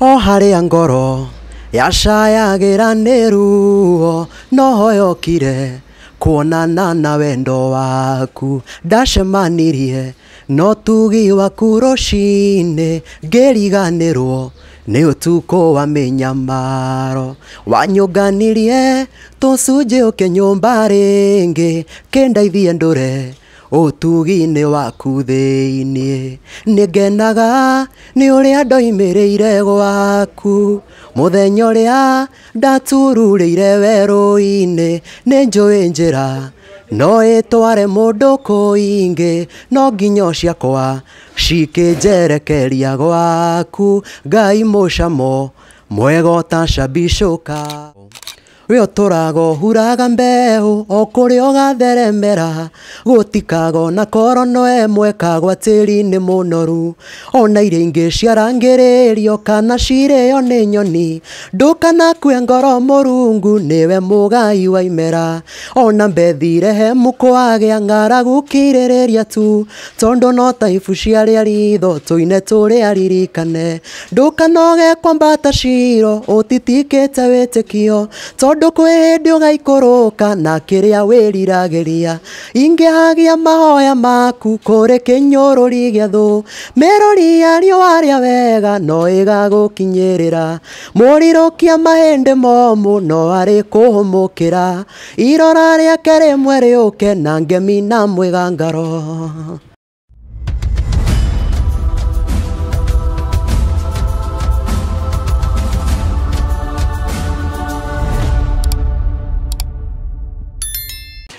o harä ngoro yacayagä ra nohoyokire kuonana na wendo waku ndacemanirie no tugi waku rå cinä ngä riganä rwo nä å tukå wa mä nyamaro wanyå nganirie tå cunjä å kä nyå mba rä ngä kä ndaithie ndå re ũtugi-inĩ waku thĩ-inĩ nĩ ngenaga nĩ ũrĩa ndoimĩrĩire gwaku mũthenya ũrĩa ndatururĩire werũ-inĩ nĩ njũĩ njĩra no ĩtware mũndũ kũingĩ no nginya ciakwa cikĩnjerekeria gwaku ngai mũcamo mwega ũtacambicũka wä we oturago huraga mbeå rä a mbeu okuri gå tikaga na korono emwe kagwa tiri må noru ona irä iria ingĩ ciarangĩrĩrio kana cirä cirĩo nä nyoni ndå ndũkanakue ngoro mũrungu nĩwe mũgai wa imera ona mbethire he mũkwagĩa ng'aragu ria tu tondå no taibu a ritho tå tå ine rä tũine tũrĩa ririkane ndũkanoge kwambata ciro å titikä te wä tä kio mundu kwi hindi ũgaikũrũka na kĩrĩa wĩriragĩria ingĩhagia mahoya maku kũrĩ kĩnyũrũri gĩathũ mĩrũri ya riũa rĩa wega no ĩgagũkinyĩrĩra mũrirũkia mahĩndĩ momũ no arĩ kũhũmũkĩra irora rĩake rĩmwe rĩũke na ngemi na gangaro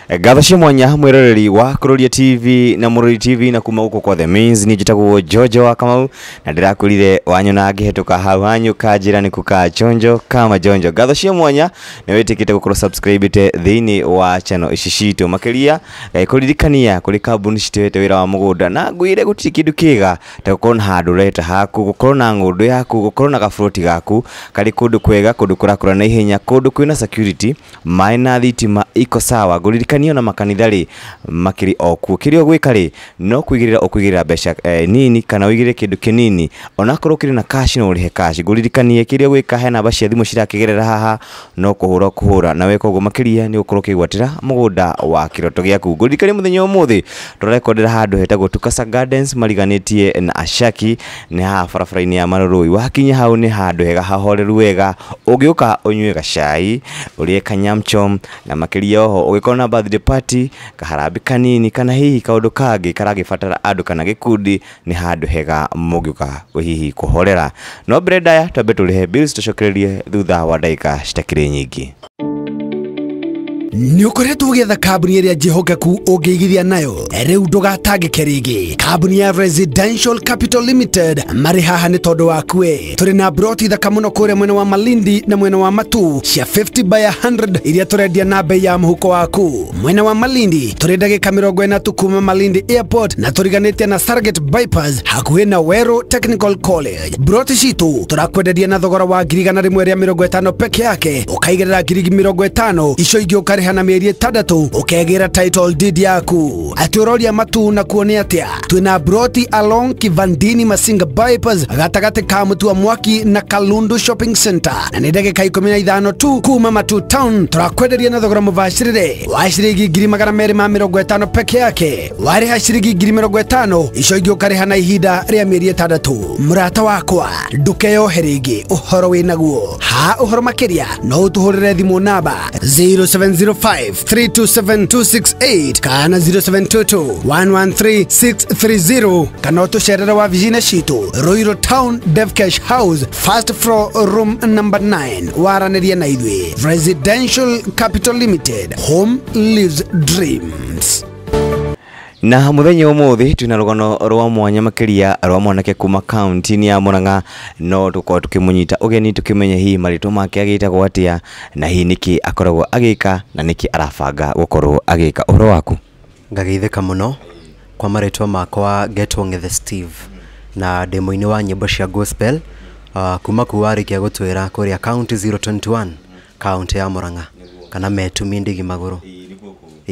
gatha eh, mwanya mwiroreri wa kuroria tv na mururi tv na kuma guko kwothe means ni njitagwo jojo wa kamau na ndirakwirire wanyu na ngihituka hau hanyu kanjira ni kuka chonjo kama jonjo gatho cia mwanya ni witikite gukorwo subscribete thiini wa channel ici citu makiria eh, kuririkania kuri kambuni cituhete wira wa mugunda na ngwire gutiri kindu kiga ta gukorwo na handu ureta haku gukorwo na ng'undu yaku gukorwo na gaburoti gaku kari kundu kwega kundu kurakura na ihenya kundu kwina security maina na thitima iko sawa nguririkania makanio na makanitha makiri oku kirio rä no kuigirira igä besha eh, nini kana å kindu kinini kä ndå kä na cash no å cash he kirio gwika he na bashi thimå cirakä gerera haha no kuhura kuhura na weko go guo makä ria nä å korwo wa kiroto roto gä aku ngå ririkanie må thenya å må hetagwo tukasa gardens mariganä na ashaki nä haha farafraini ya marå rå wakinya hau nä handu hega hahoreru wega ugiuka ngä å ka å gacai å rä na makä ria oho å gathire party kaharambi kanini kana hihi kaundu kangi fatara adu kana gikundi ni handu hega ka hihi kuhorera no breda ya twambe turihe bills tucokererie thutha wa ndagika citakiri nyingi nä å koretwo å getha kambuni ä rä a njähokeku å ngä igithia nayo rä u ndågatangäke rä ngä kambuni ya residential capital limited marä haha nä tondå wakue tå rä na broti thaka må no kå rä mwena wa malindi na mwena wa matu cia 50 by 100 iria tå rendia na mbei ya må huko waku mwena wa malindi tå rä ndagä ka mä rongo ä kuma malindi airport na tå riganä tie na sarget bypass hakuhä na wero technical college broti citå tå rakwenderia na thogora wa ngirigana igana rä mwe rä a mä rongo ä tano peke yake å kaigä rä ra ngirigi mä rongo ä tano icio ingä å karä kũrĩha na mĩeri ĩtandatũ ũkegĩra title deed yaku atĩũroria matu na kuone atĩa broti along kivandini masinga bypass gatagatĩ ka mũtu mwaki na kalundu shopping center na nĩ ndagĩka ikũmi na ithano tu kuma matu town tũrakwenderia na thogora mũbacĩrĩre wa ciringi ngiri magana merĩ ma mĩrongo ĩtano peke yake warĩha ciringi ngiri mĩrongo ĩtano icio ingĩ na ihinda rĩa mĩeri ĩtandatũ mũrata wakwa ndũkeyohe rĩngĩ ũhoro naguo ha ũhoro makĩria no ũtũhũrĩre thimũ namba 070 07232726 kana 0722113630 kana utusherera wa vijina shitu roiro town devcash house first floor room number 9 waraniria na ithwe residential capital limited home lives dreams na muthenya umuthi twina rugano rwa mwanya makiria rwa mwanake kuma county ni ya muranga no tukorwo tukimunyita ugeni tukimenya hihi marito make agita atia na hihi niki akoragwo agika na niki arabanga gukorwo agika uhoro waku ngageithika muno kwa maritwa makwa getwo the steve na ndä må-inä wa nyimbo cia gospel uh, kuma kuu warä kia gå twä ra kå rä 021 county ya må ranga kana metumi ndigimagå rå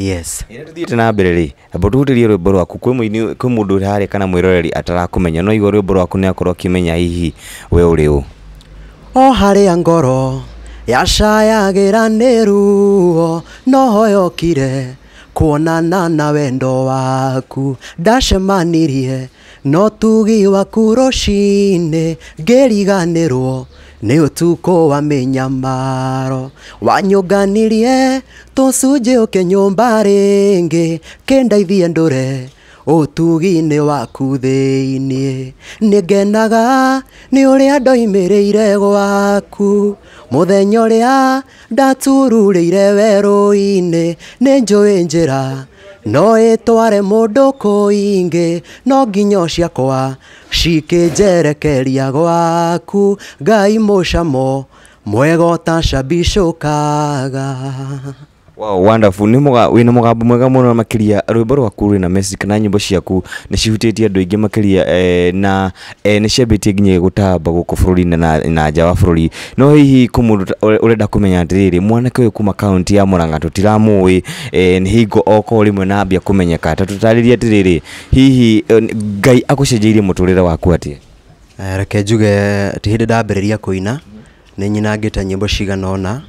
yes ä tå na mbere rä ambo tå hutä rie rwä mbo rwaku kwä må ndå å rä harä kana mwä roreri atarakå menya no igua rwä mbo rwaku nä akorwo akä menya hihi we å rä å o harä a ngoro yacayagä ra nä ruo nohoyokire kuonana na wendo waku ndacemanirie no tugi waku rå cinä ngä riganä rwo nä å tukå wa mä nyamaro wanyånganirie tå cunjä å kä nyå mba rä ngä kä ndaithie ndå re ũtugi-inĩ waku thĩ-inĩ nĩ ngenaga nĩ ũrĩa ndoimĩrĩire gwaku mũthenya ũrĩa ndatururĩire werũ-inĩ nĩ njũĩ njĩra no itware mundu kuingi no nginya ciakwa cikinjerekeria gwaku ngai mucamo mwega utacambicũkaga Wow, wonderful nä wä na må gambo mwega må no makä rwä mbo rwaku rwä na mesi kana nyä mbo ciaku nä cihutä tie andå aingä makä ria na nä ciambä tie nginya gå tamba gå kå bå rå ri na nja wa bå rå ri no hihi kå må ndå å renda kå menya atä rä rä mwanake å yå kuma kaunti ya må ranga tå tiramå ä eh, nä hingo okorwo rä mwe na ambia kå menyeka ta tå tarä rie atä rä rä hihi eh, ngai agå cenjeirie må tå rä re waku atä eh, reke njuge ti hä ndä ndambä rä ria kå ina nä nyinangä te nyä mbo cigana ona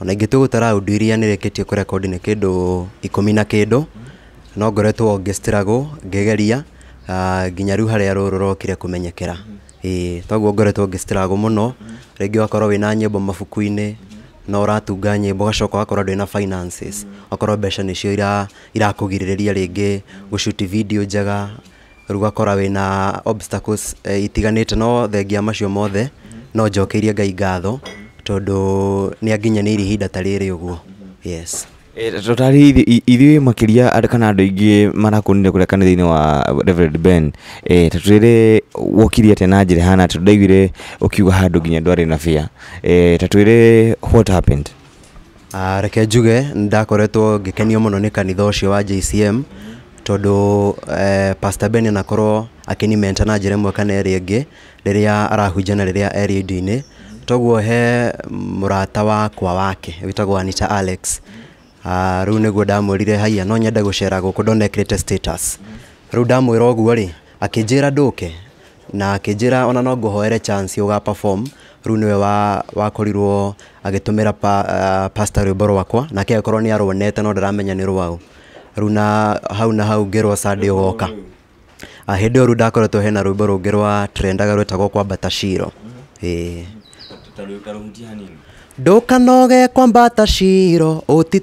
ona ingĩtua gũtara audio iria ku record ni kindu ikũmi na kindu no ngoretwo ngĩcitiragwo ngĩgeria ah, nginya uh, rĩu harĩa kumenyekera rokire togo ĩĩ toguo ngoretwo ngĩcitiragwo mũno rĩngĩ wakorwo wĩna nyĩmbo mabuku-inĩ no ũratunga nyĩmbo ũgacoka ũgakorwo ndũrĩ na finances okorwo mbeca nĩcio ira irakũgirĩrĩria rĩngĩ gũshuti video njega rĩu ũgakora wĩna obstacles e, no thengia macio mothe no njokeirie ngai ngatho tondu ni anginyaniirie ihinda ta riri uguo yes eh, totari ithuĩ makĩria andũ kana andũ aingĩ marakuonire kũrĩa kanitha thĩinĩ wa Reverend Ben eh, wokirie wokire atĩa na njĩra hana tondũ ndaiguire ũkiuga handũ nginya ndwarĩ na bia eh, tatwĩre what happened ah, reke njuge ndakoretwo ngĩkenio mũno nĩ kanitha ũcio wa JCM tondũ eh, Pastor Ben anakorwo akĩnimenta na njĩra ĩmwe kana ĩrĩa ĩngĩ rĩrĩa arahunjana rĩrĩa e rĩndio-inĩ toguo he murata wakwa wake witagwo Anita Alex uh, ah, riu niguo ndamwirire haiya no nyende gucera guku ndonekirite status riu ndamwira uguo ri akinjira nduke na akinjira ona no nguhoere chance uga perform riu niwe wa wakorirwo agitumira pa, uh, ah, pasta rwimbo rwakwa nake akorwo ni arwonete no ndaramenya ni rwau riu na hau na hau ngirwo Sunday woka hä ah, ndä ä yo rä u ndakoretwo hena rwä mbo rå ngä rwa trendaga rwetagwo kwambata ciro ä utaruhutia nini ndukanoge kwambata ciro hä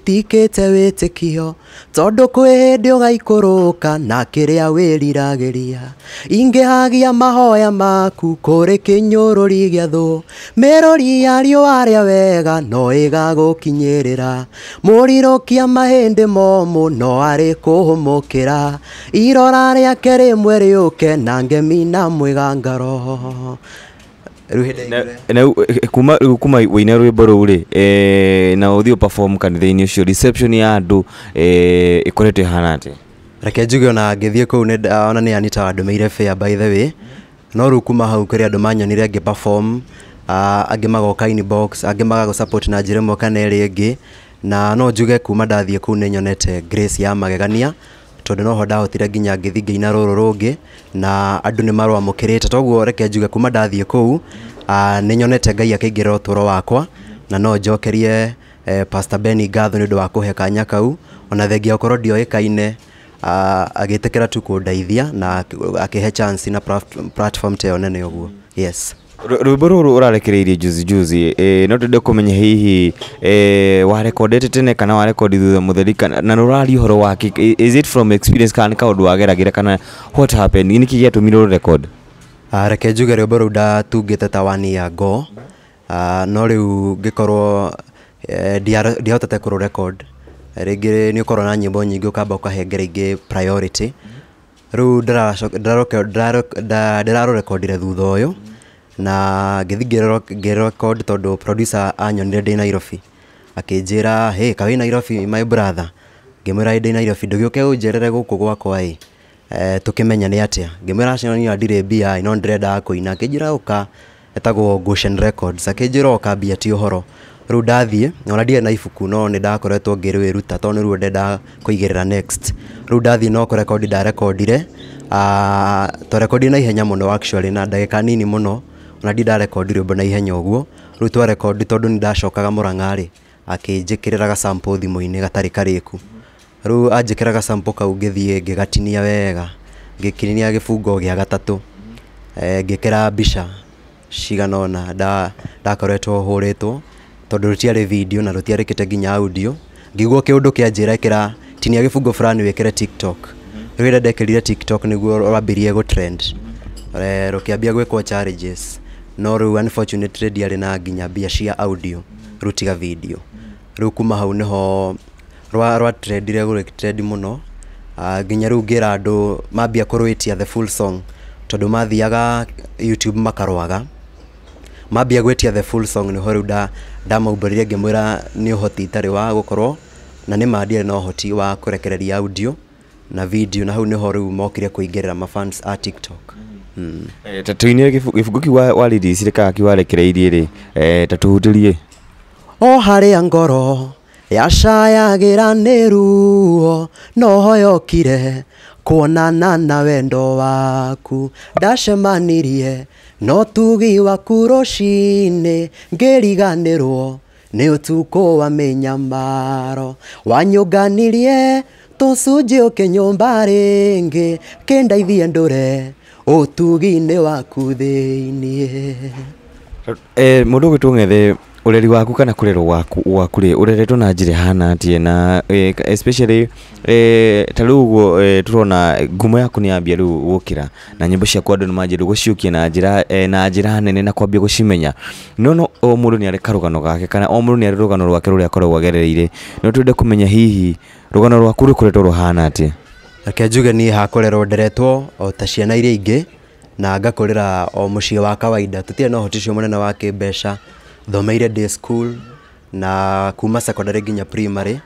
ndä å gaikå rå ka na kä rä a wä riragä ria ingä hagia mahoya maku kå rä kä kuri kinyururi gia thu mirori ya riua ria wega no ä kinyä rä ra må rirå kia mahä ndä momå no arä kå hå må kä ra irora rä mwe rä å ke na ngemi na mwä mwigangaro Eh, eh, kuma eh, kuma wina rwimbo rå rä na å thiä perform kanitha-inä å cio reception ya andå ä hana atä reke njuge ona ngä thiä kå u ona nä anita wandå mä ire bä by the way no rä u kuma hau kå rä andå manyonire ngä perform angä magoka inbox angä magagå na njä ra ä mwe kana ä ngä na no njuge kuma ndathiä kå u nä nyonete ya magegania tondå noho ndahotire nginya ngä thiä ngä rå rå rå ngä na andå nä marwamå kä rä te toguo reke njuge kuma ndathiä kå u nä nyonete ngai akä ingä ra å tå ro wakwa na no njokerie eh, pastor Benny Gatho nä å ndå wa kå he kanya kau ona thengia okorwo ndioä kaine agä tä kä ra tu kå na akä he chance na platform teyo nene å guo rwimbo ruru urarekereirie juzi juzi e, no twende kumenya hihi e, warekondete tene kana warekondi thutha mutheri na nurari horo wake is it from experience kana kaundu wageragira kana what happened niki giatumire urecord ah, reke njuge rwimbo rä u ndatungä ta wani ya ngo ah, no rä u ngä korwo ndiahotete kå rå record rĩngä nä å korwo na nyĩmbo nyingĩ å kamba å kahengera ingä priority rä u ndärarå rekondire thutha å yå na githi ngĩrecord tondå producer anyonire ndä nairobi akä ra hey, kawä nairobi my brother ngä mwä ra ndä nairobi ndå gä å ke å njerere gå kå gwakwa ä e, tå kä menya nä atä a ngä mwä ra no nä ndärendaga kå ina akä njä ra goshen records akä njä ra å kambia ti å horo rä u ona ndirä na ifuku no nä ndakoretwo ngä rwä ruta tondå nä ruo ndendaga kå igä rä ra next rä u ndathiä no kå rekondi ndarekondire ah, twarekondire na ihenya muno actually na dagika nini muno na ndindarekondi rwimbo na ihenya ũguo rĩu twarekondi tondũ nĩ ndacokaga mũrang'a rĩ akĩnjĩkĩrĩra gasampo thimũ gatari kariku karĩku rĩu anjĩkĩra gasampo kau ngĩthiĩ ngigatinia wega ngĩkinia gĩbungo gĩa gatatũ eh, ngĩkĩra mbica cigana ũna ndakoretwo hũrĩtwo tondũ rũtiarĩ video na rũtiarĩkĩte nginya audio ngiguo ngĩguo kĩũndũ kĩanjĩra kira tinia gĩbungo fulani wĩkĩre tiktok rĩu hĩndĩ ndekĩrire tiktok nĩguo rwambirie gũtrend eh, rũkĩambia gwĩkwo challenges no rĩu unfortunate radio arĩ na nginya mbia cia audio rutiga video rĩu kuma hau niho rwa rwa trend rĩa gũrek trend mũno uh, nginya rĩu ngĩra andũ mambia kũrwĩtia the full song tondũ mathiaga youtube makarwaga mambia gwĩtia the full song niho rĩu da ndamaumbũrire ngĩmwĩra nĩ ũhoti itarĩ wa gũkorwo na nĩ mandiarĩ na ũhoti wa kũrekereria audio na video na hau niho rĩu mokire kũingĩrĩra mafans a tiktok mm. Eh, tatuinä gä bugå ki warithicirä kaga kä warekereirie rä eh, tatå hutä rie o harä a ngoro yacayagä ra nä ruo no hoyokire kuonana na wendo waku ndacemanirie no tugi waku rå cinä ngä riganä rwo nä å tukå wa mä nyamaro wanyå nganirie tå cunjä å kä nyå mba rä ngä kä ndaithie ndå re utugi-inĩ waku thĩinie eh, mũndũ ũgwĩtwo ng'ethe reri waku kana kũrerwo waku rä å reretwo na ra hana atie na eh, especially eh, ta rä uguo tũrona ngumo yaku nä yambia rä u gå kä ra na nyä mbo ciaku andå nä manjä rwo gå ciũkia na njä ra nene na kwambia gå cimenya no no o må ndå nä arä karå gake kana o må ndå nä arä rå gano rwake rå rä a akoragwo agerereire no twende kå menya hihi rå gano rwaku rå koretwo rå hana tie na njuge ni hakorerwo nderetwo o ta ciana iria ingĩ na ngakorera o mũciĩ wa kawaida tũtirĩ na ũhoti ũcio mũnene wa kĩmbeca thomeire day school na kuma secondary nginya primary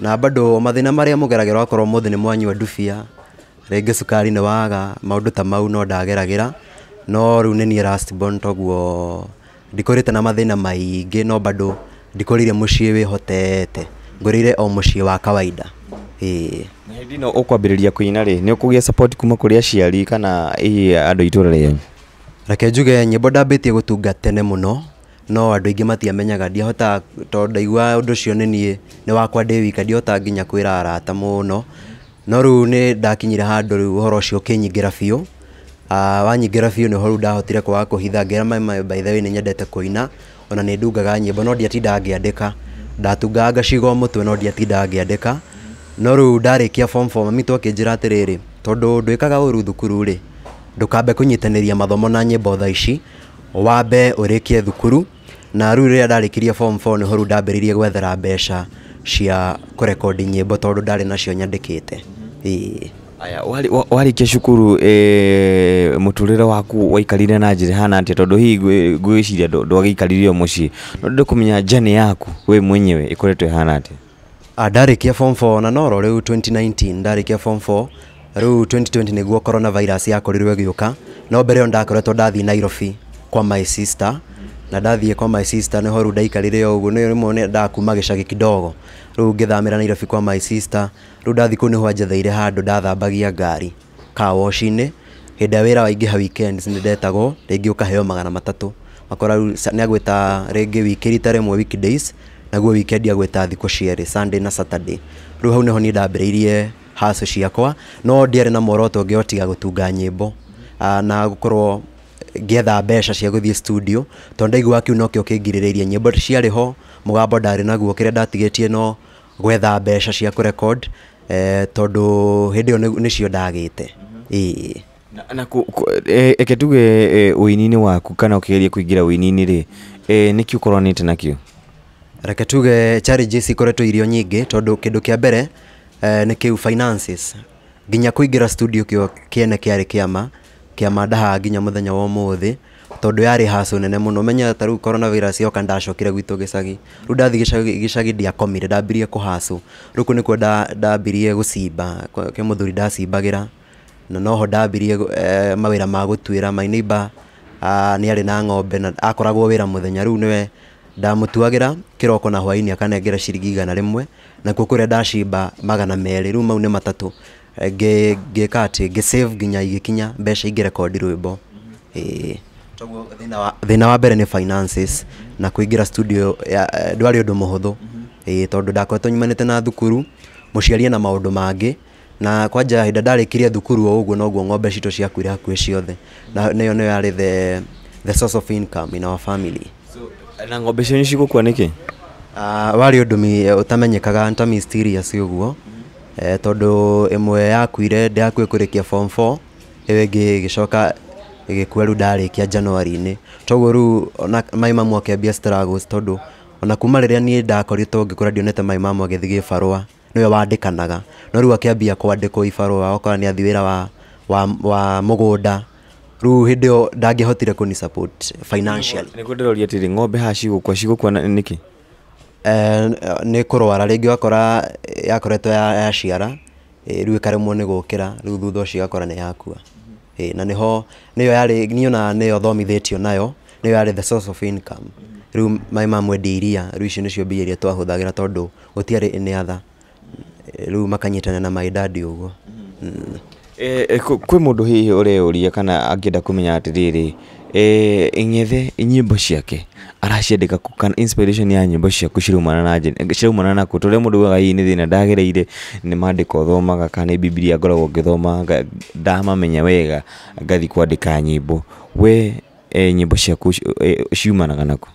na bado mathĩna maria mugeragira wakorwo muthi ni mwanyua ndubia rĩngĩ cukari nĩ waga maũndũ ta mau no ndageragĩra no rĩu nĩ niĩ last born toguo ndikũrĩte na mathĩna maingĩ no bado ndikũrĩire mũciĩ wĩhotete ngũrĩire o mũciĩ wa kawaida na ukwambiriria kuina ri ni ukugia support kuma kuri aciari kana andu itura rianyu reke njuge nyimbo ndambitie gutunga tene muno no andå aingä matiamenyaga ndiahota tondå ndaigua å ndå å cio nä niä wakwa ndä wika ndiahota nginya kwä arata må no no rä nä ndakinyire handå rä u å horo å cio å kä nyingä ra biå ah, wanyingä ra biå nä ho rä u ndahotire kwaga kå hitha ngä ra baithe nä nyendete kåina ona nä ndungaga nyämbo no ndiatinda ngä andä ka ndatunganga cigo no ndiatinda ngä andä ka no rä ndarä kia mami twakä ra atä rä tondå ndwä kaga å ru thukuru rä ndå kambe kå nyitanä ria mathomo na nyä mbo tha ici wambe å rä kie thukuru na rä u rä rä a ndarä kä nä u ndambä rä rie gwethera mbeca cia kå rekondi nyä mbo tondå ndarä nacio nyandä kä te warä kia cukuru må tå rä re waku waikarire na njä ra hana atä tondå hihi ngwä ciria ndwagä ikarire o må ciä no kå menya yaku wä mwenyewe ä koretwo hana atä ndarikia ah, form 4 na noro riu 2019 ndarikia form 4 riu 2020 niguo corona virus yakorirwe giuka no mbere ndakoretwo ndathii Nairobi kwa my sister na ndathie kwa my sister niho riu ndaikarire uguo ni mwone ndakuma gicagi kidogo riu ngithamira Nairobi kwa my sister riu ndathi kuu niho njetheire handu ndathambagia ngari kawoshinä hä ndä ä wä waingä ha nä ndetagwo rä ngä å kaheo magana matatå makora nä agwä ta rä ngä wiki rita rä mwe naguo wikendi agweta thikå cierä sunday na saturday rä u hau nä niä ndambä irie haco ciakwa no ndiarä na moroto ngä otiga gå tunga nyä mbo ah, na gå korwo ngäetha mbeca cia gå thiä studio tondå ndaiguaga kä u nokä o kä ngirä rä irie nyä mbo ciarä ho mågambo ndarä naguo kä rä a ndatigä tie no gwetha mbeca cia kå record eh, tondå hä ndä ä yo nä cio ndagä te na eke tuge å ini-inä waku kana å kä geria kå ingä ra å ini-inä rä nä kä å koranä te nakä reke tuge challenges ikoretwo irio nyingi tondu kindu kia mbere eh, ni kiu finances nginya kuingira studio kio kiene kiari kiama kiama ndaha nginya muthenya wa umuthi tondu yari haso nene muno menya ta riu coronavirus yoka ndacokire gwitu gicagi riu ndathi gicagi ndiakomire ndambirie kuhaso ruku nikuo ndambirie gucimba ke muthuri ndacimbagira na noho ndambirie eh, mawira ma gutwira mainimba ah, nä arä na ng'ombe na akoragwo wä ra må thenya rä u nä we ndamutuagira kiroko na hwaini akanengera ciringi igana rimwe nakuo kuria ndacimba magana meri riu mau ni matatu ngika ati ngisave nginya igikinya mbeca ingirekondi rwimbo toguo thina wa mbere ni finances na kuingira studio ndwari undu muhuthu tondu ndakoretwo nyumanite na thukuru muciarie na maundu mangi na kwanja hinda ndarikirie thukuru o uguo noguo ng'ombe cito ciakuire hakuhĩ ciothe na niyo niyo yarĩ the the source of income in our family na ngombe cio nä cigå nä kä ah, warä å ndå å eh, tamenyekaga ntami ciå guo mm-hmm. eh, tondå ä mwe yakuire ndäakuä kå rä form 4 ä ngä gicoka coka gäkua rä u ndarä kia januari-inä toguo rä u mai mamwe akĩambia tondå ona kuma rä rä a niä ndakoretwo ngä kå ra ndionete mai mamwe agä thiä gä barå we wandä no rä u akä ambia kwandä kwo ibarå okorwo nä athi wä wa, wa, wa må rä u hä ndä ä ndangähotire kå nä ndäroria atä ng'ombe haha cigåkwa cigåkwa nä kwa nä eh, kå rwara rä ngä wakora yakoretwo yaciara ya u ä karemwo nä gå kä ra rä u thutha å cio gakora nä yakua na nä niyo nä niyo yarä niä ona yo thomithä tio nayo nä yo the source of income rä u maä ma mwendia iria rä u icio nä cio mbia iria twahåthagä ra tondå gå tiarä nä atha rä makanyitana na maidadi å guo mm kwä må ndå hihi å reå ria kana angä enda kå menya atä rä rä eh, ng'ethe nyĩmbo ciake araciandĩka kana inspiration ya nyĩmbo ciaku ciraumana naku tå rä a må ndå gaga hihi nä thä na ndagereire nä mandĩko thomaga kana nä bibiria ngoragwo ngĩthoma ndamamenya wega ngathi kwandä ka nyĩmbo we eh, nyĩmbo ciaku eh, ciumanaga naku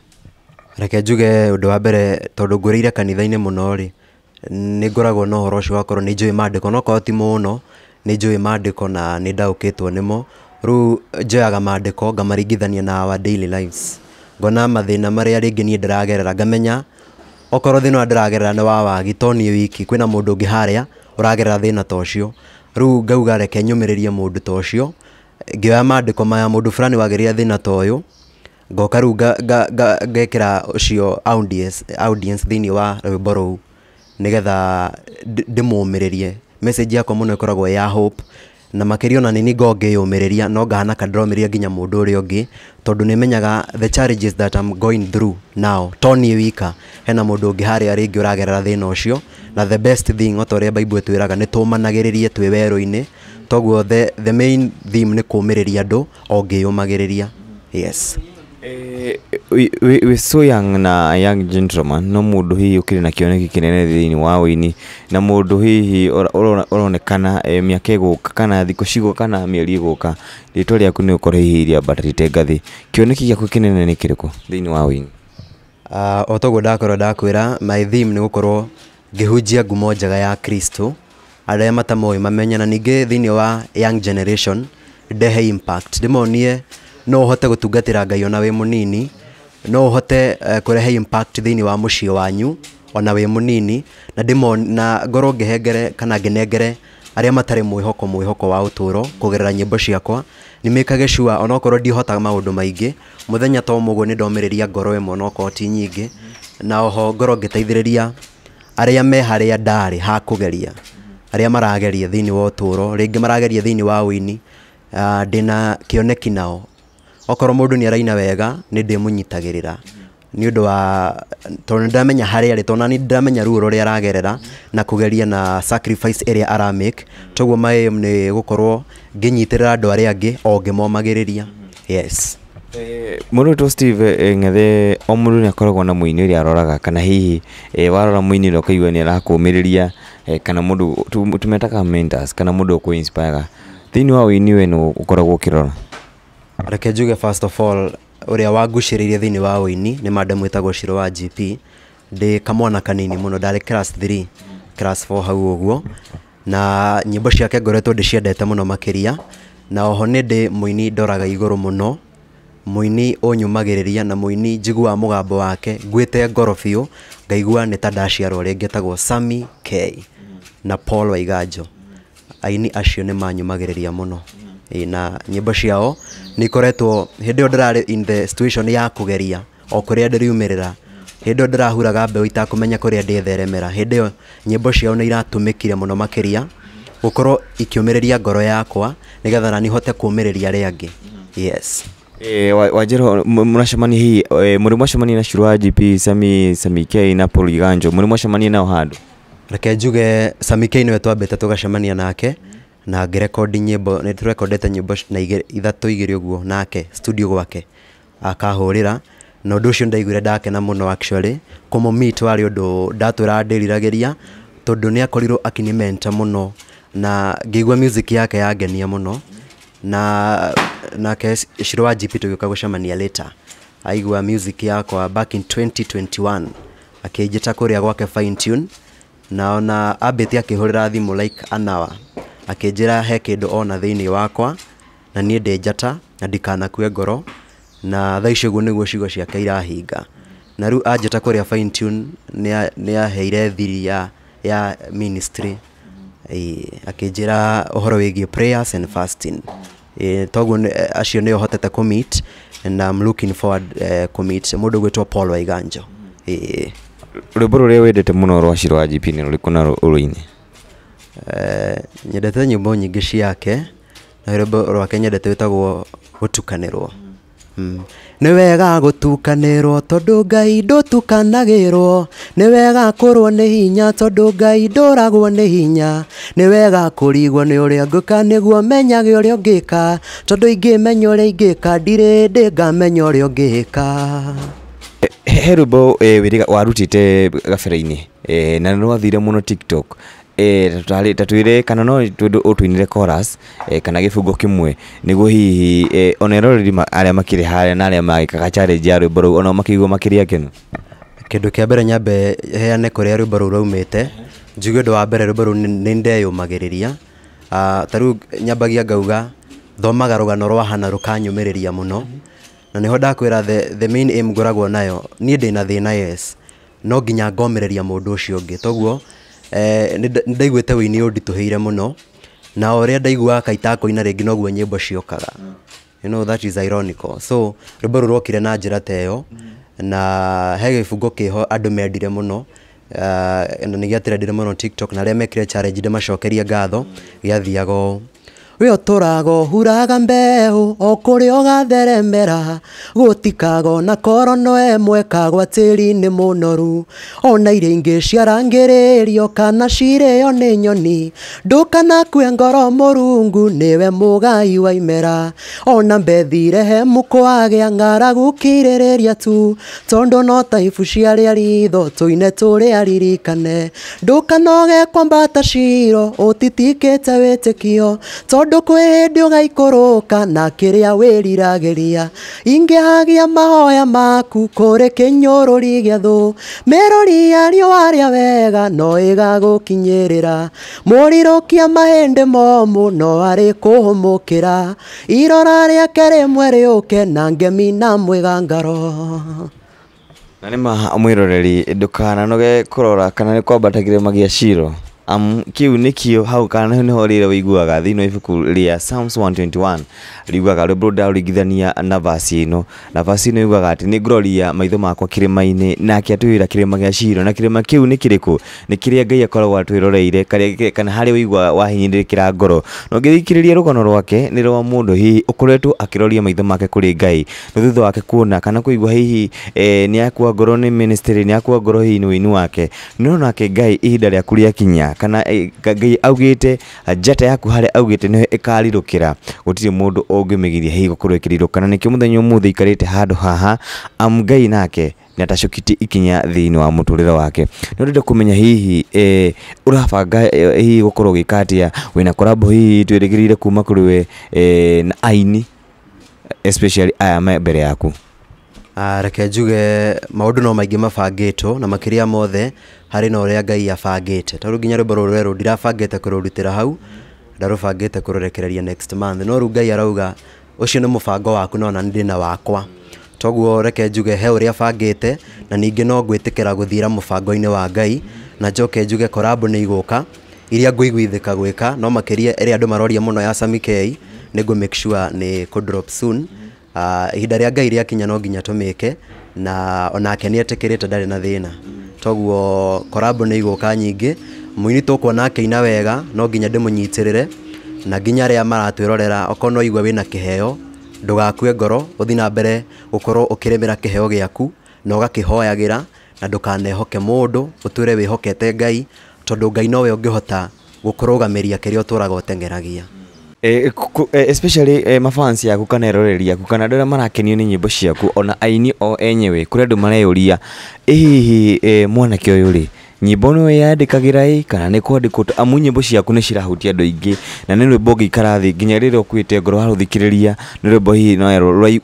reke njuge å ndå wa mbere tondå ngwä rä ire kanitha-inä må no rä nä ngoragwo na å horo å cio wakorwo nä njå ä mandä ko nokorwo ti må no nä njå ä mandäko na nä ndaå two nä mo rä u eh, njoyaga mandäko ngamaringithania na our daily lives ngona mathä na marä a rä ngä niä ndäragerera ngamenya okorwo thä na ndäragerera nä wa wagi to wiki kwä na må ndå å ngä harä a å ragerera na ta å cio rä u ngauga reke nyå mä rä rie må maya må ndå wagiria wagä rä na ta å yå ngoka rä u ngekä ra audience thä wa rwä mbo rå u nä message yakwa muno ikoragwo ya hope na makiria na nini ngongĩyũmĩrĩria no ngahana kandĩromĩria nginya mũndũ ũrĩa ũngĩ tondũ nĩmenyaga the challenges that I'm going through now to niĩ wika hena mũndũ ũngĩ harĩa rĩngĩ ũragerera thĩna ũcio na the best thing o ta ũrĩa bible twĩraga nĩ tũmanagĩrĩrie twĩ werũ-inĩ toguo the, the main theme nĩ kũũmĩrĩria andũ o ngĩyũmagĩrĩria yes Eh, wä so young na young gentleman no må ndå hihi å kä rä na kĩoneki kĩnene thĩinĩ wa wĩini na må ndå hihi ũronekana eh, mä aka ĩgåka kana thikå cigå kana mä eri ĩgåka rĩtwa rĩaku nä å korwo hihi rĩambatarĩte ngathĩ kĩoneki gĩaku kĩnene nä kĩrĩkũ thĩinĩ wa wĩini ah, o toguo ndakorwo ndakwĩra my theme nä gũkorwo ngĩhunjia ngumo njega ya kristo arĩa matamoĩ mamenya na ningĩ thĩinĩ wa young generation ndehe impact ndĩmonie no hote gutungatira ngai ona wi munini no uhote eh, kurehe impact thini wa mucii wanyu ona wi munini na ndimo na ngorwo ngehengere kana nginengere aria matari mwihoko mwihoko wa uturo kugerera nyimbo ciakwa ni mekage shua nimikage sure onokorwo ndihota maundu maingi muthenya to mugo ni ndomereria ngoro we imwe ko ti nyingi na oho ngoro ngiteithiriria aria me haria ndari ha kugeria aria marageria thini wa uturo ringi marageria thini wa wini ah, ndina uh, kioneki nao okorwo mundu ni araina wega ni ndimunyitagirira nä å ndå wa tondå nä ndäramenya harä arä tona nä ndäramenya ruo rå aragerera na kugeria na sacrifice ä rä a aramake toguo maä nä gå korwo ngä nyitä rä ra andå arä a angä o ngä momagä rä ria yes må rå to steve ng'ethe o må ndå nä akoragwo na må ini å rä aroraga kana hihi warora må ini å rä a å kaigua nä arakå mä rä ria kana må ndå tå metaga kana må ndå å kå thä inä wa å ini we nä å koragwo å kä rora reke njuge first of all uria wanguciririe thini wa uini ni madam wetagwo Shiro wa GP ndi kamwana kanini muno ndari class 3 class 4 hau uguo na nyimbo ciake ngoretwo ndiciendete muno makiria na oho ni ndi muini ndoraga iguru muno muini unyumagiriria na muini njiguaga mugambo wake ngwite ngoro biu ngaigua nä ta ndaciarwo rä tagwo sami k na paul waiganjo aini acio nä manyumagä rä ria na nyimbo ciao ni koretwo hä ndä yo ndärarä in the situation ya kugeria geria o kå rä a ndäriumä rä ra hä ndä ä yo ndärahuraga mbeå itakå menya kå rä theremera hä yo nyimbo ciao ni iratå muno makiria må no gukorwo ikiumiria ngoro yakwa nigetha nani hote kuumiria aria angi yes E, wajero mnacemania hii e, muri mwacemania na shuru GP Sami Sami K na Paul Iganjo muri mwacemania nao handu reke njuge Sami K niwe twambite tugacemania nake mm -hmm na ngirekodi nyimbo nĩ tũrekondete nyĩmbo na ithatũ igĩrĩ uguo nake studio gwake akahũrĩra na ũndũ ũcio dake na muno actually komo kũmũmit warĩ ũndũ ndatwĩraga ndĩriragĩria tondũ ni akoriro akinimenta muno na ngĩigua music yake yangenia muno na na Shiro wa GP tũgĩũka gũcemania later aigwa music yako back in 2021 akĩnjĩta kũrĩa gwake fine tune naona abethi akihurira thimu like anawa akinjĩra he kindu ona thini wakwa na nie ndĩ njata na ndikanakue ngoro na thaa icio ũguo nĩguo ciugo ciake irahinga na rĩu anjĩta kũrĩa fine tune nĩ aheire thiri ya ya ministry e, akĩnjĩra ũhoro wĩgiĩ prayers and fasting e, toguo acio nĩo hotete commit and I'm looking forward uh, eh, commit mũndũ gwĩtwo Paul Waiganjo e. rwĩmbo rũrĩa wendete mũno rwa cirwa GP nĩ rũrĩkũ na Eh, nyendete nyimbo nyingä ciake na rwimbo rwake nyendete wĩtagwo gũtukanĩrwo mm. nĩ wega gũtukanĩrwo tondũ ngai ndũtukanagĩrwo nĩ wega kũrwo nĩ hinya tondũ ngai ndũragwo nĩ hinya nĩ wega kũrigwo nĩ ũrĩa ngũka nĩguo menyage ũrĩa ũngĩka tondũ ingĩmenya ũrĩa ingĩka ndirĩ ndĩ ngamenya ũrĩa ũngĩka he rwimbo eh, warutĩte gabere-inĩ eh, na nĩrwathire mũno tiktok tatwire kana no twende utwinire chorus e, kana gifugo kimwe niguo hihi e, oneroreri aria makiri haria na aria magikaga challenge ya rwimbo rau ona makiguo makiria kenu kindu kia mbere nyambe heane kuri a rwimbo rau raumite njuge undu wa mbere rwimbo rau ni ndeyumagiriria ah, tariu nyambagia ngauga thomaga rugano rwa hana rukanyumiriria muno na niho ndakwira the, the main aim ngoragwo nayo nie ndina thina yes no nginya ngomereria mundu ucio ungi toguo Eh, ndaiguete wini ndituhiire muno na uria ndaiguaga kaitako ina ringi noguo nyimbo ciokaga you know that is ironical so rwimbo ru rwokire na njira teyo na he gibungo kiho andu mendire muno eh, na nigiatire ndire muno tiktok na aria mekire challenge ndimacokeria ngatho giathiaga o tå raga å huraga mbeå o kå rä a å gatheremera gå tikaga na korono ĩmwe kagwa tĩĩri må noru ona irä iria ingĩ ciarangĩrĩrio kana cirä o nä nyoni ndå ndũkanakue ngoro må rungu mũrungu nĩwe mũgai wa imera ona mbethire he mũkwagĩa ng'aragu ria tu tondå no taibu ciarĩa ritho tũine tũrĩa ririkane ndũkanoge kwa mbata ciro å titikä te wä tä kio mundu kwi hindi ka na kĩrĩa wĩriragĩria ingĩhagia mahoya maku ri kĩnyũrũri gĩa thũ mĩrũri ya warä a wega no kia mahä ndä momå no kä ra irora rä å ke na ngemi na mwĩgangaro na nĩma mwĩroreri ndũkananoge kũrora kana nä kwambata kĩrĩma gĩa shiro Um, kiu nikio hau kana niho rä rä wiguaga thä inä wa ibuku rä a Psalms 121 riugaga rwä mbå na nabasi ä no nabasi ä no yugaga atä nä ngoria maitho makwa kä rä-mainä nake atwä ra kä rä ma gä a ciro na kä rä ma kä u nä kä rä kå nä kä rä a ngai akoragwo atwä roreire kana harä wigwa wahinyä rä ngoro na å ngä thikä rä ria rå rwake nä rwa må ndå hihi å koretwo akä roria maitho make kå rä ngai nä thutha wake kuona kana kå igua hihi eh, nä akua ngoro nä nä akua ngoro hihi nä wä wake no nake ngai ihinda rä aku rä akinya kana ngai eh, augite njata yaku haria augite niho ikarirukira gutire mundu ungimegiria higo korwo ikirirwo kana nikio muthenya umuthi ikarite handu haha am ngai nake nä atacåkitie ikinya thä-inä wa må tå rä re wake nä å ndende kå menya hihi å eh, rabanga eh, hihi gå korwo gä ka wä na korabo hihi twä rä gä rä ire kuma kå rä we na aini especially aya mbere yaku Ah, reke njuge maundu no maingi mabangitwo na makiria mothe hari na ũrĩa ngai abangĩte tarĩu nginya rwĩmbo rũrũ rwerũ ndirabangĩte kũrũrutĩra hau ndarũbangĩte kũrũrekereria next month no rĩu ngai arauga ũcio nĩ mũbango waku na ndĩ na wakwa toguo reke njuge he ũrĩa bangĩte na ningĩ no ngwĩtĩkĩra guthira mũbango-inĩ wa ngai na njoke njuge korabu nĩ igũka iria ngũiguithĩka gwĩka no makĩria ĩrĩa andũ maroria mũno ya samikei nĩ ngũ make sure nĩ kũ drop soon Ah, ihinda rĩa ngai rĩakinya no nginya tũmĩke na onake nĩ etĩkĩrĩte ndarĩ na thĩna toguo korabo nĩ igũka nyingĩ mũini tũkuona akĩina wega no nginya ndĩmũnyitĩrĩre na nginya arĩa maratwĩrorera okorwo no igua wĩna kĩheo ndũgakue ngoro ũthiĩ na mbere gũkorwo ũkĩrĩmĩra kĩheo gĩaku na ũgakĩhoyagĩra na ndũkanehoke mũndũ ũtwĩre wĩhokete ngai tondũ ngai nowe ũngĩhota gũkorwo ũgamĩria kĩrĩa ũtũraga ũtengeragia Eh, eh, especially eh, mafansi yaku kana eroreri yaku kana andå arä a marakenio nä nyä ciaku ona aini o enyewe kå rä andå mareyå hihi mwanake å yå rä nyimbo nä weyandäkagä ä kana nä kwandäkwo amu nyimbo ciaku nä cirahutia andå aingä na nä rwämbo ngäikara thä nginya rä rä a å te ngoro wa rå thikä rä ria nä rwämbo hihi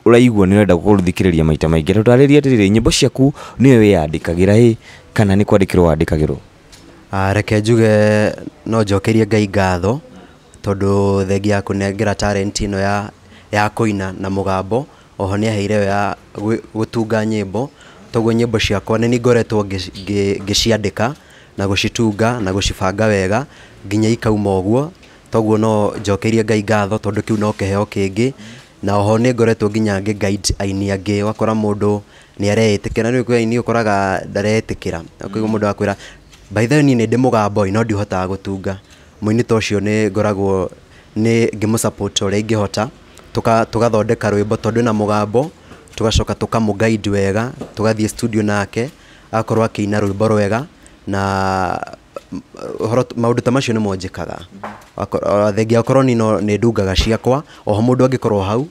raigua nä renda gå rå thikä rä ria maita maingä tå tarä ria atä rä rä nyimbo ciaku nä we weyandä kagä ra kana nä kwandä kä rwo wandä kagä rwo ah, reke njuge no njokerie ngai ngatho tondu thengia ya kunengera talent ino ya ya kuina na mugambo oho ni aheire ya gutunga nyimbo togo nyimbo ciakwa ni ningoretwo ngĩciandĩka na gũcitunga na gũcibanga wega nginya ikauma ũguo toguo no njokeirie ngai ngatho tondu kiu no kĩheo kĩngĩ na oho ni ngoretwo nginya ngĩ guide aini angĩ wakora mũndũ ni areĩtĩkĩra ni kwĩ aini ukoraga ndareĩtĩkĩra kũguo mũndũ akwira by the way niĩ nĩ ndĩ mũgambo no ndihotaga gũtunga mwini toshio ni ngoragwo ni gimu support uria ingihota tugathondeka rwimbo tondu na mugambo tugacoka tukamuguide wega tugathie studio nake akorwo akiina rwimbo wega na maundu ta macio ni monjikaga thengia akorwo nino ni ndungaga ciakwa oho mundu angikorwo hau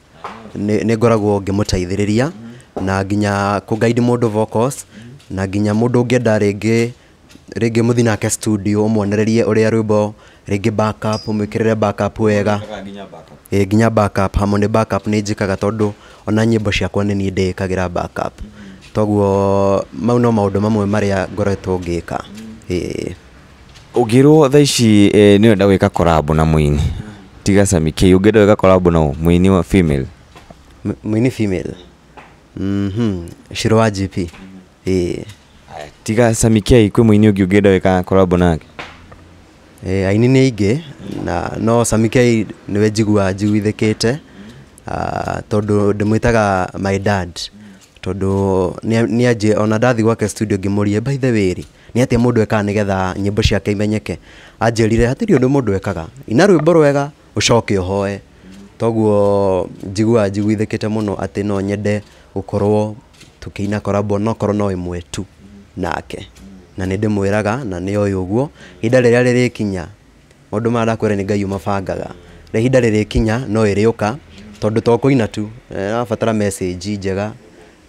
ni ngoragwo ngimuteithiriria na nginya kugaidi mundu vocals na nginya mundu ungienda ringi ringi muthi nake studio umuonererie uria rwimbo ringi backup mwikirire backup wega e ginya backup Harmony backup ni jikaga tondu ona nyĩmbo ciakwa ni niĩ ndĩĩkagĩra backup toguo mau no maũndũ mamwe marĩa ngoretwo ngika e ũngĩrwo tha ici ni ũrenda gwika collab na mwini tiga Sammy K ũngĩenda gwĩka korabo na mwini wa female mwini female mhm Shiro wa GP e tiga Sammy K kwĩ mũini ũngĩ ũngĩenda gwĩka korabo nake e, aini nä aingä na no samikei nä we njiguaga njiguithä kä te tondå ndä mwä taga my dad tondå nä anj ona ndathi gwake studio ngä må rie mbaithe wä rä nä atä må ndå ekaga nä getha nyä mbo ciake imenyeke anjärire hatä rio ndå må ndå ekaga ina rwä mbo rwega å coke å hoe toguo njiguaga njiguithä kä te må no atä no nyende gå korwo tå kä inakorambo nokorwo no ä mwe tu nake mm. na nä ndä na nä oä å guo ihinda rä rä a rä kinya maå ndå maya ndakwä ra nä ngai å mabangaga rä ihinda kinya no ä rä å ina tu arabatara message njega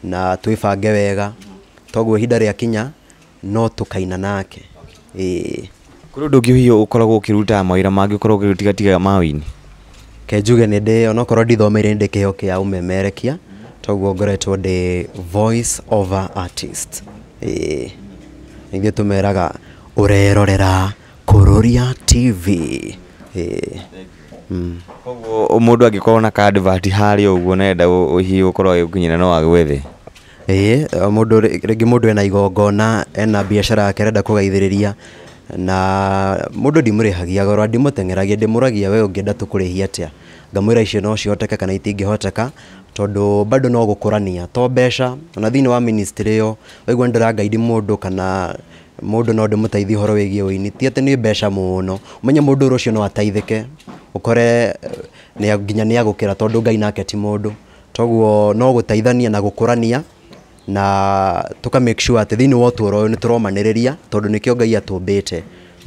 na twä bange wega toguo ihinda rä kinya no tå kaina nake ä kå rä å ndå å ngä hiå å koragwo å kä ruta mawä ra mangä å koro å tigatiga mawä-inä kenjuge nä ndä onakorwo ndithomeire ndä kä heo kä toguo ngoretwo ndä voice over artist ä ithuĩ tũmeraga ũrerorera kũrũria TV mm. koguo mũndũ angĩkorwo na advert harĩa ũguo na enda hihi gũkorwo agĩgũkinyĩra no agwethe ĩĩ ngä må ndå ena igongona ena biacara yake rä ria na ndimå teng'eragia ndä må ragia we ũngĩenda tũkũrĩhia atĩa ra icio no cihoteke kana hoteka tondu bado no gukurania to mbeca ona thini wa ministry iyo waigua ndiragaidi mundu kana mundu no ndimuteithie horo wigie uini ti ati ni mbeca muno umenye mundu cio no ateithike ukore nginya ni agukira tondu ngai nake ti mundu toguo no guteithania na gukurania na tuka make sure ati thini wa ro uturo uyu nituromaniriria tondu nikio ngai atumbite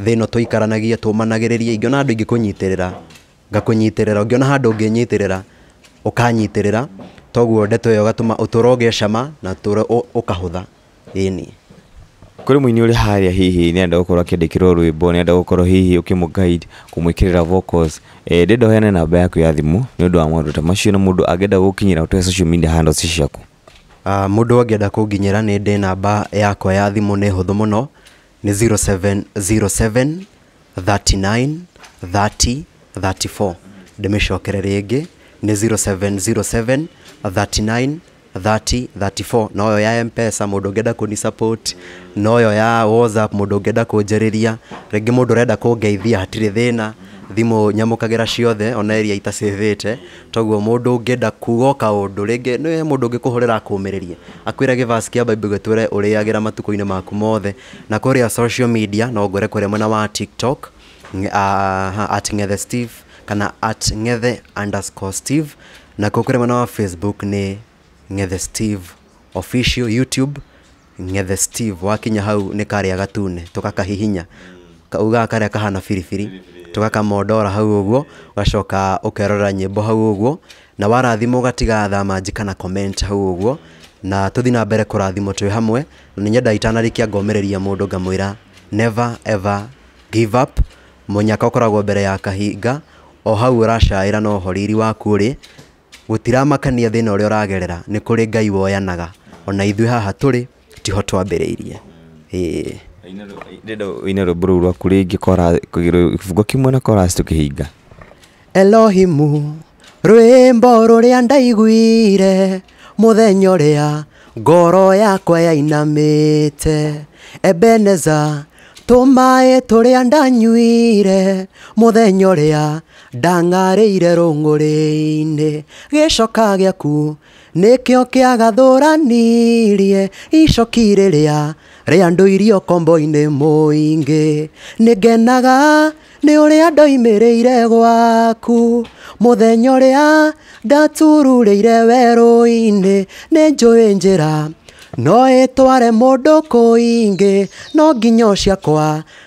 thino tuikaranagia tumanagiriria ingiona andu ingikunyiterera ngakunyitirira ngiona handu nginyitirira ukanyitirira toguo ndeto iyo gatuma uturo cama na tura ukahutha ini kuri muini uri haria hihi ni enda gukorwo akiandikirwo rwimbo ni enda gukorwo hihi ukimu guide kumwikirira vocals eh ndenda hene namba yaku ya thimu ni undu wa maundu ta macio na mundu angenda gukinyira utwe social media handles ciaku uh, ah, mundu angenda kunginyira ni ndi namba yakwa ya thimu ni huthu muno ni 0707 39 30 34 ndimäcokere rĩngĩ 0707 39 30 34 ni 0707393034 noyo ya mpesa mundu ngenda kuni support noyo ya whatsapp mundu ngenda kunjiriria ringi mundu urenda kungeithia hatire thina thimå nyamukagira ciothe ona eria itasevete toguo mundu ngenda kuga undu ringi ni mundu ngikuhurira kå akwira rä kia bible mä rä rie akwä re maku mothe na kå social media no ngwä re kå mwena wa tiktok uh, at ngethe steve kana at ngethe underscore steve na kukure mwana wa facebook ni ngethe steve official youtube ngethe steve wakinya hau ni karä a gatune tå gakahihinya uga karä a kahana biribiri tå gakamondora hau å guo gacoka å kerorera nyä hau uguo guo na warathima å gatiga thamaji kana comment hau uguo na tuthi na mbere kå rathimo twä hamwe na nä nyenda itanarä kia ngomä rä ria må never ever give up mũnyaka ũkoragwo mbere ya kahinga o hau ũracaĩra na horiri waku ũrĩ gũtiramakania thina uri uragerera ni kuri ngai woyanaga ona ithu haha tũrĩ tiho twambĩrĩirie ndĩrenda ũine rwĩmbo rũu rwaku rĩngĩ kĩbungo kimwe na koras tũkĩhinga elohimu rwĩmbo rũrĩa ndaiguire mũthenya ũrĩa ngoro yakwa yainamĩte ebeneza tũmaĩ tũrĩa ndanyuire mũthenya ũrĩa ndang'arä ire gä ndang'arĩire rũng'ũrĩ-inĩ gĩcoka gĩaku nĩkĩo kĩagathũranirie icoki rĩrĩa rĩa ndũirio kombo å rä a ndoimä rä ire gwaku må thenya å rä a ire werå -inä nä njå ä njä ra No etoare modoko inge, no gino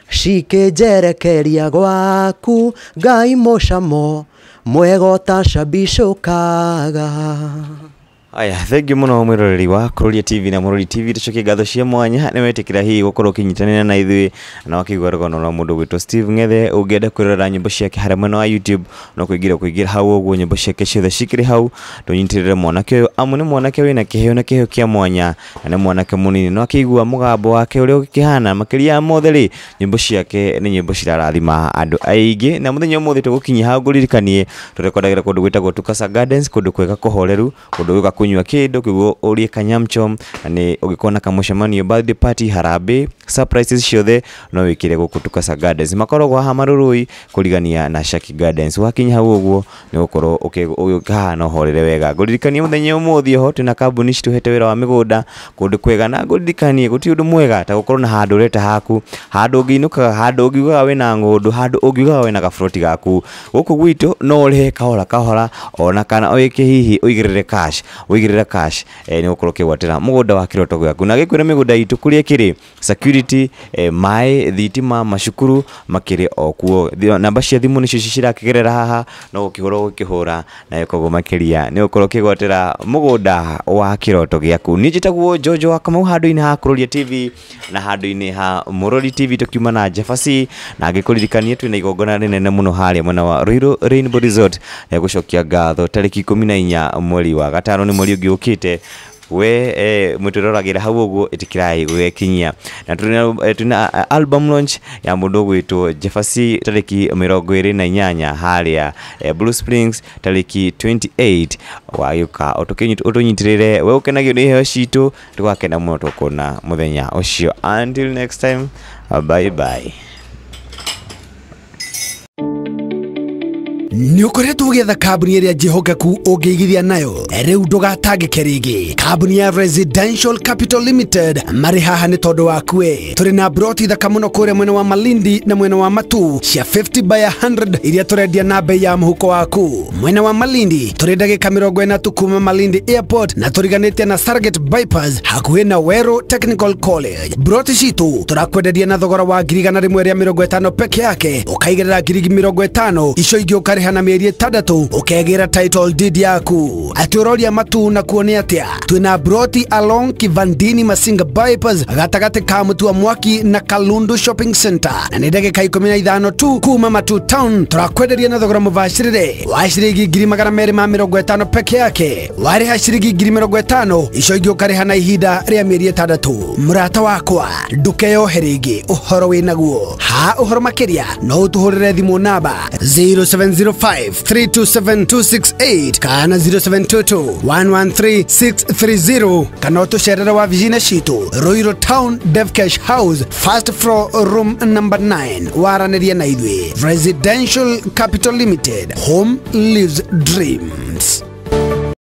sike jere keria guaku, gai mo shamo, muego bisokaga. aya thengio må no mwä roreri wa kå rå tv na må rori tv tå cokie ngatho cia mwanya nä wetä kä ra hihi gå korwo å kä nyitanä na ithuä na wakä igua na må ndå gwä two steve ngethe å ngä enda kwä rorera nyä mbo ciake harä mwena wa youtube no kå ingä ra kå ingä ra hau å guo nyä mbo ciake ciothe cikä rä hau tå nyitä rä re mwanake å yå amu nä mwanake wä na kä heo na kä heo kä mwanya na nä mwanake må nini no akä igua må gambo wake å rä a å kä hana makä ria mothe rä nyä mbo ciake nä nyä mbo cirarathima andå aingä na må thenya å må tå gå hau ngå ririkanie tå rekondagä ra kå ndå gwä tagwo tukasa gardens kå ndå kwega kå horeru kå ndå kunywa kido kuguo urie kanyamcho ni ugikona kamucemanio birthday party harabe surprises ciothe no wikire guku tukasa gardens makoragwo kwa hamarurui kuligania na shaki gardens wakinya hau uguo ni gukorwo ukihana horere wega nguririkanie muthenya umuthi oho twina kambuni cituhete wira wa migunda kundu kwega na nguririkanie guti undu mwega ta gukorwo na handu ureta haku handu ungiinukaga handu ungiugaga wina ngundu handu ungiugaga na gaburoti gaku guku gwitu no urihe kahora kahora ona kana wike hihi uigirire cash wigirira cash eh, ni gukorwo kigwatira mugoda wa kiroto gwaku na gikwira migoda itu kuri kiri security eh, mai ma mashukuru makire okuo namba cia thimu nicio kigerera haha no gukihurwo gukihura na koguo makiria ni gukorwo kigwatira mugoda wa kiroto giaku ni jitaguo jojo wa kama handu ina ha tv na handu ina ha mũrori tv tukiuma na jefasi na angĩkũririkania na igongona rĩnene muno hali mwana wa rũirũ rainbow resort ya ngatho gatho tariki na inya mweri wa gatano ni mweri å ngä å kä te we eh, mwitwiroragä hau å guo ä tä kä rai gå na twä na e, e, album launch ya må ndå å gwä two jebasi tarä ki mä rongo ä rä na inyanya harä a eh, blue springs tarä ki 28 wagä ka å tå nyitä rä re we å kenagio nä iheo citå tå gakena må no tå kå na må thenya å cio until next time bye bye nä å koretwo å gä etha kambuni ä rä a njähokeku å ngä igithia nayo rä u ndågatangäke rä ngä kambuni ya residential capital limited marä haha nä tondå wakue tå rä na broti thaka må no kå rä mwena wa malindi na mwena wa matu cia 50 by 100 iria tå rendia na mbei ya må huko waku mwena wa malindi tå rä ndagä ka mä rongo ä malindi airport na tå riganä tie na sarget bypass hakuhä na wero technical college broti citå tå rakwenderia na thogora wa ngirigana igana rä mwe rä a mä rongo ä tano peke yake å kaigä rä ra ngirigi mä rongo ä tano icio ingä å karä kũrĩha na mĩeri ĩtandatũ ũkegĩra title deed yaku atĩ matu na kuone atĩa twĩna broti along kivandini masinga bypass gatagatĩ ka mũtu mwaki na kalundu shopping center na nĩ ndagĩka ikũmi na ithano tu kuma matu town tũrakwenderia na thogora mũbacĩrĩre wa ciringi ngiri magana merĩ ma mĩrongo ĩtano peke yake warĩha ciringi ngiri mĩrongo ĩtano icio ingĩ ũkarĩha na ihinda rĩa mĩeri ĩtandatũ mũrata wakwa ndũkeyohe rĩngĩ ũhoro naguo ha ũhoro makĩria no ũtũhũrĩre thimũ namba 070 07232726 kana 0722113630 kana utusherera wa vijina citu Royal town devcash house first floor room number 9 waraniria na ithuĩ residential capital limited home lives dreams